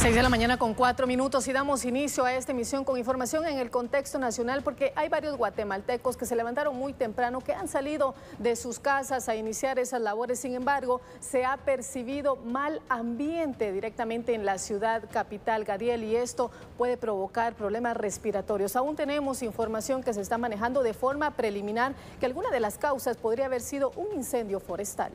Seis de la mañana con cuatro minutos y damos inicio a esta emisión con información en el contexto nacional porque hay varios guatemaltecos que se levantaron muy temprano, que han salido de sus casas a iniciar esas labores. Sin embargo, se ha percibido mal ambiente directamente en la ciudad capital, Gadiel, y esto puede provocar problemas respiratorios. Aún tenemos información que se está manejando de forma preliminar que alguna de las causas podría haber sido un incendio forestal.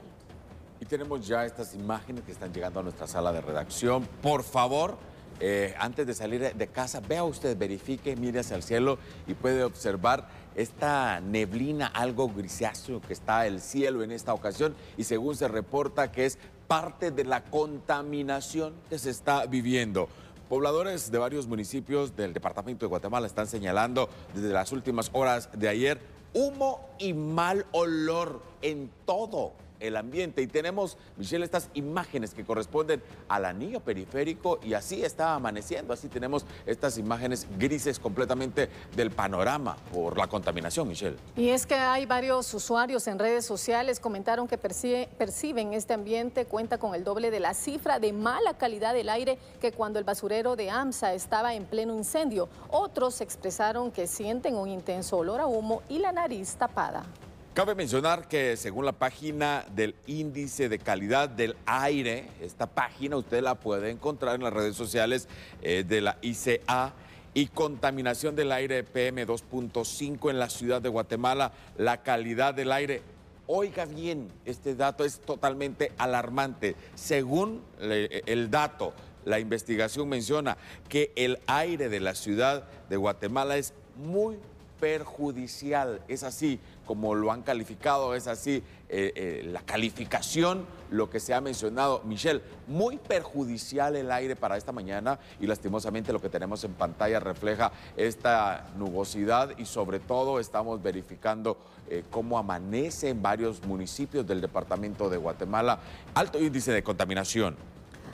Y tenemos ya estas imágenes que están llegando a nuestra sala de redacción. Por favor, eh, antes de salir de casa, vea usted, verifique, mire hacia el cielo y puede observar esta neblina, algo grisáceo que está el cielo en esta ocasión y según se reporta que es parte de la contaminación que se está viviendo. Pobladores de varios municipios del departamento de Guatemala están señalando desde las últimas horas de ayer humo y mal olor en todo el ambiente. Y tenemos, Michelle, estas imágenes que corresponden al anillo periférico y así está amaneciendo, así tenemos estas imágenes grises completamente del panorama por la contaminación, Michelle. Y es que hay varios usuarios en redes sociales comentaron que perciben este ambiente cuenta con el doble de la cifra de mala calidad del aire que cuando el basurero de AMSA estaba en pleno incendio. Otros expresaron que sienten un intenso olor a humo y la nariz tapada. Cabe mencionar que según la página del índice de calidad del aire, esta página usted la puede encontrar en las redes sociales eh, de la ICA y contaminación del aire PM2.5 en la ciudad de Guatemala, la calidad del aire. Oiga bien, este dato es totalmente alarmante. Según el dato, la investigación menciona que el aire de la ciudad de Guatemala es muy perjudicial. Es así como lo han calificado, es así eh, eh, la calificación, lo que se ha mencionado. Michelle, muy perjudicial el aire para esta mañana y lastimosamente lo que tenemos en pantalla refleja esta nubosidad y sobre todo estamos verificando eh, cómo amanece en varios municipios del departamento de Guatemala. Alto índice de contaminación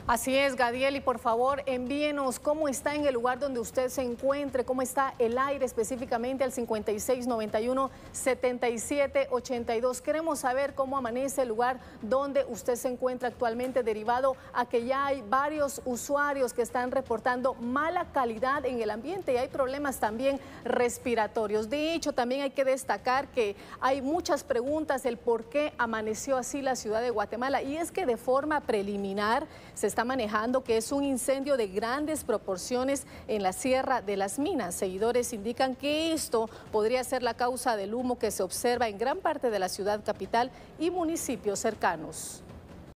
Así es, Gadiel, y por favor envíenos cómo está en el lugar donde usted se encuentre, cómo está el aire específicamente al 5691-7782. Queremos saber cómo amanece el lugar donde usted se encuentra actualmente, derivado a que ya hay varios usuarios que están reportando mala calidad en el ambiente y hay problemas también respiratorios. De hecho, también hay que destacar que hay muchas preguntas el por qué amaneció así la ciudad de Guatemala y es que de forma preliminar se está manejando, que es un incendio de grandes proporciones en la Sierra de las Minas. Seguidores indican que esto podría ser la causa del humo que se observa en gran parte de la ciudad capital y municipios cercanos.